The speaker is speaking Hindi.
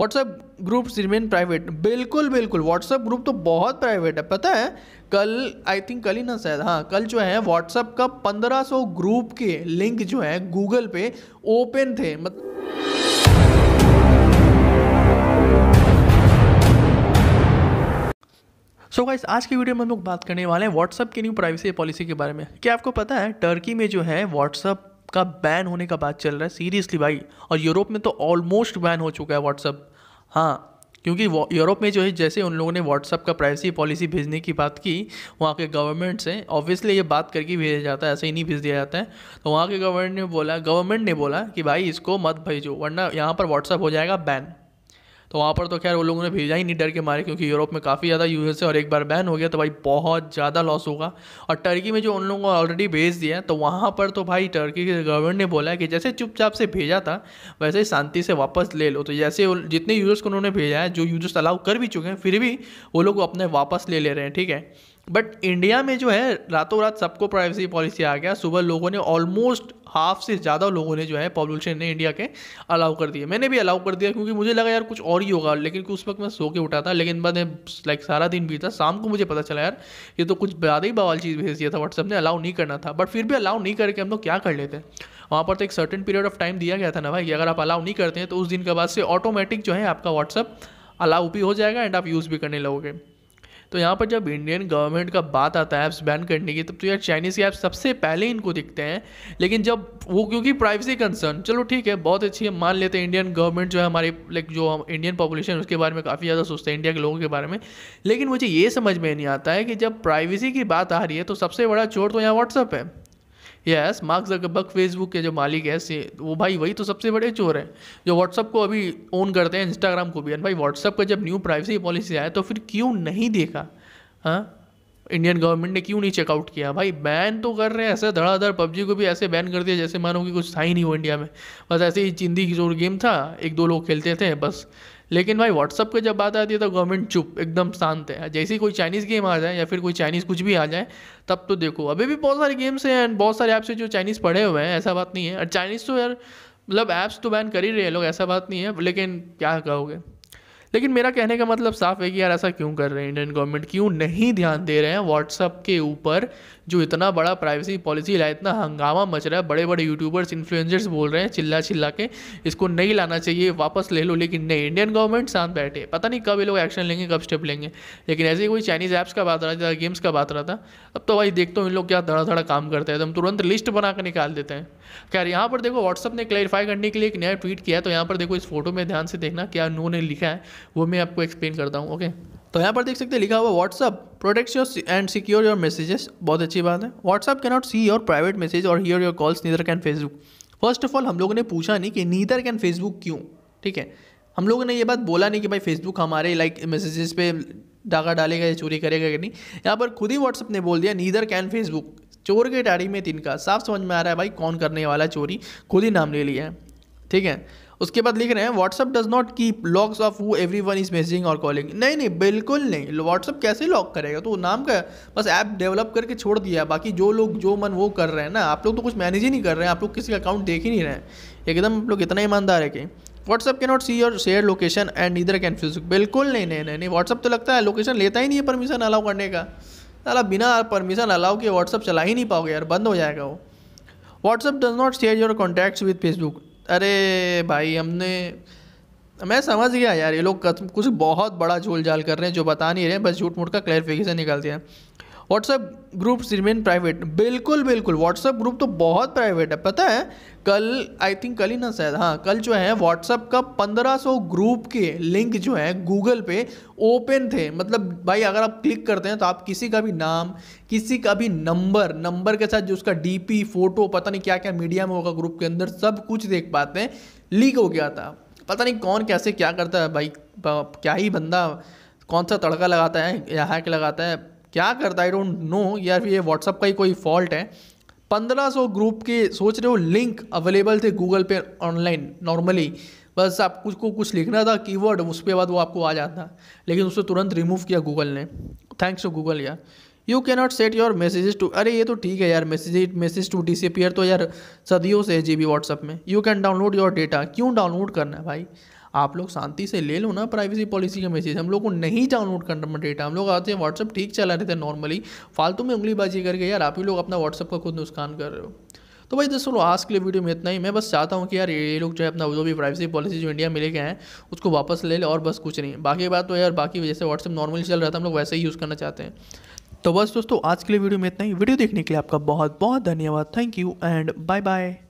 व्हाट्सएप ग्रुप्स रिमेन प्राइवेट बिल्कुल बिल्कुल व्हाट्सएप ग्रुप तो बहुत प्राइवेट है पता है कल आई थिंक कल ही ना शायद हाँ कल जो है व्हाट्सएप का 1500 ग्रुप के लिंक जो है गूगल पे ओपन थे मतलब सो so गाइस आज की वीडियो में हम लोग बात करने वाले हैं व्हाट्सअप की न्यू प्राइवेसी पॉलिसी के बारे में क्या आपको पता है टर्की में जो है व्हाट्सअप का बैन होने का बात चल रहा है सीरियसली भाई और यूरोप में तो ऑलमोस्ट बैन हो चुका है व्हाट्सअप हाँ क्योंकि यूरोप में जो है जैसे उन लोगों ने व्हाट्सअप का प्राइवेसी पॉलिसी भेजने की बात की वहाँ के गवर्नमेंट से ऑब्वियसली ये बात करके भेजा जाता है ऐसे ही नहीं भेज दिया जाता है तो वहाँ के गवर्नमेंट ने बोला गवर्नमेंट ने बोला कि भाई इसको मत भेजो वरना यहाँ पर व्हाट्सअप हो जाएगा बैन तो वहाँ पर तो खैर वो लोगों ने भेजा ही नहीं डर के मारे क्योंकि यूरोप में काफ़ी ज़्यादा है और एक बार बैन हो गया तो भाई बहुत ज़्यादा लॉस होगा और टर्की में जो उन लोगों को ऑलरेडी भेज दिया तो वहाँ पर तो भाई टर्की के गवर्नमेंट ने बोला है कि जैसे चुपचाप से भेजा था वैसे ही शांति से वापस ले लो तो जैसे जितने यूजर्स को उन्होंने भेजा है जो यूजर्स अलाउ कर भी चुके हैं फिर भी वो लोग अपने वापस ले ले रहे हैं ठीक है बट इंडिया में जो है रातों रात सबको प्राइवेसी पॉलिसी आ गया सुबह लोगों ने ऑलमोस्ट हाफ से ज़्यादा लोगों ने जो है पॉपुलेशन ने इंडिया के अलाउ कर दिए मैंने भी अलाउ कर दिया क्योंकि मुझे लगा यार कुछ और ही होगा लेकिन उस वक्त मैं सो के उठा था लेकिन बाद में लाइक सारा दिन बीता शाम को मुझे पता चला यार ये तो कुछ ज़्यादा ही बवाल चीज़ भेज दिया था व्हाट्सअप ने अलाउ नहीं करना था बट फिर भी अलाउ नहीं करके हम लोग क्या कर लेते हैं वहाँ पर तो एक सर्टन पीरियड ऑफ टाइम दिया गया था ना भाई कि अगर आप अलाउ नहीं करते हैं तो उस दिन के बाद से ऑटोमेटिक जो है आपका व्हाट्सअप अलाउ भी हो जाएगा एंड आप यूज़ भी करने लगोगे तो यहाँ पर जब इंडियन गवर्नमेंट का बात आता है ऐप्स बैन करने की तब तो यार चाइनीज़ के सबसे पहले इनको दिखते हैं लेकिन जब वो क्योंकि प्राइवेसी कंसर्न चलो ठीक है बहुत अच्छी है मान लेते हैं इंडियन गवर्नमेंट जो है हमारे लाइक जो हम इंडियन पॉपुलेशन उसके बारे में काफ़ी ज़्यादा सोचते हैं इंडिया के लोगों के बारे में लेकिन मुझे ये समझ में नहीं आता है कि जब प्राइवेसी की बात आ रही है तो सबसे बड़ा चोर तो यहाँ व्हाट्सअप है यस मार्क जकरबर्ग फेसबुक के जो मालिक है से वो भाई वही तो सबसे बड़े चोर हैं जो व्हाट्सअप को अभी ओन करते हैं इंस्टाग्राम को भी एंड भाई व्हाट्सअप का जब न्यू प्राइवेसी पॉलिसी आया तो फिर क्यों नहीं देखा हाँ इंडियन गवर्नमेंट ने क्यों नहीं चेकआउट किया भाई बैन तो कर रहे हैं ऐसे धड़ाधड़ पबजी को भी ऐसे बैन कर दिया जैसे मानो कि कुछ था ही नहीं हो इंडिया में बस ऐसे ही चिंदी की जोर गेम था एक दो लोग खेलते थे बस लेकिन भाई व्हाट्सअप पर जब बात आती है तो गवर्नमेंट चुप एकदम शांत है जैसे ही कोई चाइनीज़ गेम आ जाए या फिर कोई चाइनीज़ कुछ भी आ जाए तब तो देखो अभी भी बहुत सारे गेम्स हैं एंड बहुत सारे ऐप्स हैं जो चाइनीज़ पढ़े हुए हैं ऐसा बात नहीं है और चाइनीज़ तो यार मतलब ऐप्स तो बैन कर ही रहे हैं लोग ऐसा बात नहीं है लेकिन क्या कहोगे लेकिन मेरा कहने का मतलब साफ है कि यार ऐसा क्यों कर रहे हैं इंडियन गवर्नमेंट क्यों नहीं ध्यान दे रहे हैं व्हाट्सअप के ऊपर जो इतना बड़ा प्राइवेसी पॉलिसी लाया इतना हंगामा मच रहा है बड़े बड़े यूट्यूबर्स इन्फ्लुएंसर्स बोल रहे हैं चिल्ला चिल्ला के इसको नहीं लाना चाहिए वापस ले लो लेकिन नहीं इंडियन गवर्नमेंट शांत बैठे पता नहीं कब ये लोग एक्शन लेंगे कब स्टेप लेंगे लेकिन ऐसे ही कोई चाइनीज़ ऐप्स का बात रहा था गेम्स का बात रहा था अब तो भाई देखते हूँ इन लोग क्या धड़ा धड़ा काम करते हैं तो हम तुरंत लिस्ट बना कर निकाल देते हैं खैर यहाँ पर देखो व्हाट्सअप ने क्लैरिफाई करने के लिए एक नया ट्वीट किया तो यहाँ पर देखो इस फोटो में ध्यान से देखना क्या उन्होंने लिखा है वो मैं आपको एक्सप्लेन करता हूँ ओके तो यहाँ पर देख सकते हैं लिखा हुआ WhatsApp protect your and secure your messages बहुत अच्छी बात है WhatsApp cannot see your private message और hear your calls neither can Facebook first of all हम लोगों ने पूछा नहीं कि नीदर कैन फेसबुक क्यों ठीक है हम लोगों ने ये बात बोला नहीं कि भाई फेसबुक हमारे लाइक मैसेजेस पे डाका डालेगा या चोरी करेगा कि नहीं यहाँ पर खुद ही व्हाट्सअप ने बोल दिया नीदर कैन फेसबुक चोर के टाड़ी में तीन का साफ समझ में आ रहा है भाई कौन करने वाला चोरी खुद ही नाम ले लिया है ठीक है उसके बाद लिख रहे हैं WhatsApp does not keep logs of who everyone is messaging और कॉलिंग नहीं नहीं बिल्कुल नहीं व्हाट्सअप कैसे लॉक करेगा तो नाम का बस ऐप डेवलप करके छोड़ दिया बाकी जो लोग जो मन वो कर रहे हैं ना आप लोग तो कुछ मैनेज ही नहीं कर रहे हैं आप लोग किसी का अकाउंट देख ही नहीं रहे हैं एकदम आप लोग इतना ईमानदार है कि व्हाट्सअप के not see your share location and इधर कैन फ्यूज बिल्कुल नहीं नहीं नहीं नहीं व्हाट्सअप तो लगता है लोकेशन लेता ही नहीं है परमिशन अलाउ करने का अला बिना परमिशन अलाउ के व्हाट्सअप चला ही नहीं पाओगे यार बंद हो जाएगा वो WhatsApp does not share your contacts with Facebook अरे भाई हमने मैं समझ गया यार ये लोग कुछ बहुत बड़ा झोल झाल कर रहे हैं जो बता नहीं रहे बस झूठ मूठ का क्लैरिफिकेशन निकालते हैं व्हाट्सएप ग्रुप्स रिमेन प्राइवेट बिल्कुल बिल्कुल व्हाट्सएप ग्रुप तो बहुत प्राइवेट है पता है कल आई थिंक कल ही ना शायद हाँ कल जो है व्हाट्सएप का 1500 ग्रुप के लिंक जो है गूगल पे ओपन थे मतलब भाई अगर आप क्लिक करते हैं तो आप किसी का भी नाम किसी का भी नंबर नंबर के साथ जो उसका डी फोटो पता नहीं क्या क्या मीडिया में होगा ग्रुप के अंदर सब कुछ देख पाते हैं लीक हो गया था पता नहीं कौन कैसे क्या करता है भाई क्या ही बंदा कौन सा तड़का लगाता है या हैक लगाता है क्या करता आई डोंट नो यार ये व्हाट्सअप का ही कोई फॉल्ट है 1500 ग्रुप के सोच रहे हो लिंक अवेलेबल थे गूगल पे ऑनलाइन नॉर्मली बस आप कुछ को कुछ लिखना था कीवर्ड उसके बाद वो आपको आ जाता लेकिन उसको तुरंत रिमूव किया गूगल ने थैंक्स टू गूगल यार you cannot set your messages to अरे ये तो ठीक है यार मैसेज मैसेज टू डिसअपियर तो यार सदियों से है जी बी व्हाट्सअप में you can download your data क्यों डाउनलोड करना है भाई आप लोग शांति से ले लो ना प्राइवेसी पॉलिसी का मैसेज हम लोग को नहीं डाउनलोड करना डेटा हम लोग आते हैं व्हाट्सअप ठीक चला रहे थे नॉर्मली फालतू में उंगलीबाजी करके यार आप ही लोग अपना व्हाट्सअप का खुद नुकसान कर रहे हो तो भाई दोस्तों आज के लिए वीडियो में इतना ही मैं बस चाहता हूँ कि यार ये लोग जो है अपना जो भी प्राइवेसी पॉलिसी जो इंडिया में लेके आए उसको वापस ले लें और बस कुछ नहीं बाकी बात तो यार बाकी जैसे व्हाट्सअप नॉर्मली चल रहा था हम लोग वैसे ही यूज़ करना चाहते हैं तो बस दोस्तों आज के लिए वीडियो में इतना ही वीडियो देखने के लिए आपका बहुत बहुत धन्यवाद thank you and bye bye